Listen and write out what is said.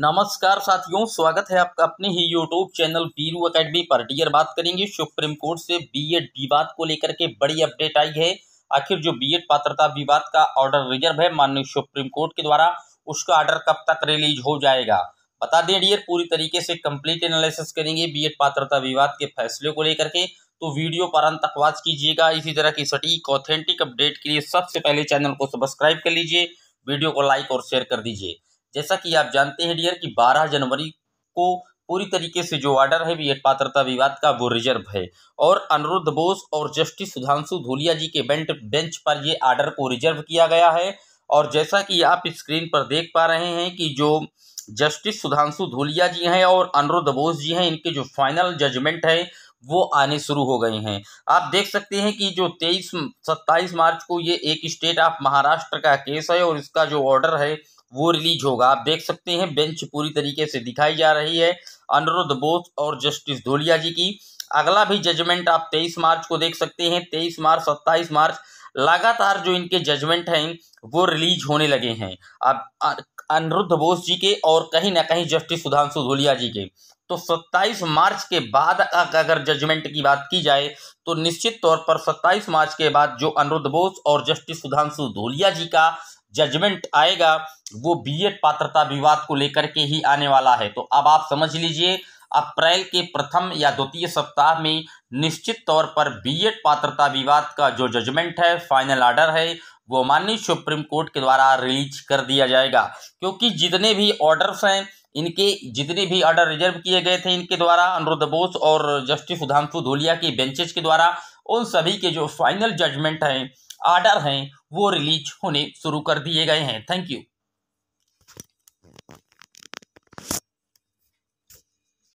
नमस्कार साथियों स्वागत है आपका अपने ही यूट्यूब चैनल बीरू अकेडमी पर डियर बात करेंगे सुप्रीम कोर्ट से बीएड विवाद को लेकर के बड़ी अपडेट आई है आखिर जो बीएड पात्रता विवाद का ऑर्डर रिजर्व है माननीय सुप्रीम कोर्ट के द्वारा उसका ऑर्डर कब तक रिलीज हो जाएगा बता दें डियर पूरी तरीके से कंप्लीट एनालिसिस करेंगे बी पात्रता विवाद के फैसले को लेकर के तो वीडियो पर अंत तक कीजिएगा इसी तरह की सटीक ऑथेंटिक अपडेट के लिए सबसे पहले चैनल को सब्सक्राइब कर लीजिए वीडियो को लाइक और शेयर कर दीजिए जैसा कि आप जानते हैं डियर कि 12 जनवरी को पूरी तरीके से जो ऑर्डर है बीएड पात्रता विवाद का वो रिजर्व है और अनिरुद्ध बोस और जस्टिस सुधांशु धूलिया जी के बेंट बेंच पर ये ऑर्डर को रिजर्व किया गया है और जैसा कि आप स्क्रीन पर देख पा रहे हैं कि जो जस्टिस सुधांशु धूलिया जी हैं और अनिरुद्ध बोस जी हैं इनके जो फाइनल जजमेंट है वो आने शुरू हो गए हैं आप देख सकते हैं कि जो तेईस सत्ताईस मार्च को ये एक स्टेट ऑफ महाराष्ट्र का केस है और इसका जो ऑर्डर है वो रिलीज होगा आप देख सकते हैं बेंच पूरी तरीके से दिखाई जा रही है अनुरुद्ध बोस और जस्टिस धोलिया जी की अगला भी जजमेंट आप तेईस मार्च को देख सकते हैं तेईस मार्च सत्ताईस मार्च लगातार जो इनके जजमेंट हैं वो रिलीज होने लगे हैं अब अनिरुद्ध बोस जी के और कहीं ना कहीं जस्टिस सुधांशु धोलिया जी के तो 27 मार्च के बाद अगर जजमेंट की बात की जाए तो निश्चित तौर पर 27 मार्च के बाद जो अनिरुद्ध बोस और जस्टिस सुधांशु धोलिया जी का जजमेंट आएगा वो बीएड पात्रता विवाद को लेकर के ही आने वाला है तो अब आप समझ लीजिए अप्रैल के प्रथम या द्वितीय सप्ताह में निश्चित तौर पर बीएड पात्रता विवाद का जो जजमेंट है फाइनल आर्डर है वो माननीय सुप्रीम कोर्ट के द्वारा रिलीज कर दिया जाएगा क्योंकि जितने भी ऑर्डर्स हैं इनके जितने भी ऑर्डर रिजर्व किए गए थे इनके द्वारा अनुरुद्ध बोस और जस्टिस सुधांशु धोलिया की बेंचेज के द्वारा उन सभी के जो फाइनल जजमेंट हैं ऑर्डर हैं वो रिलीज होने शुरू कर दिए गए हैं थैंक यू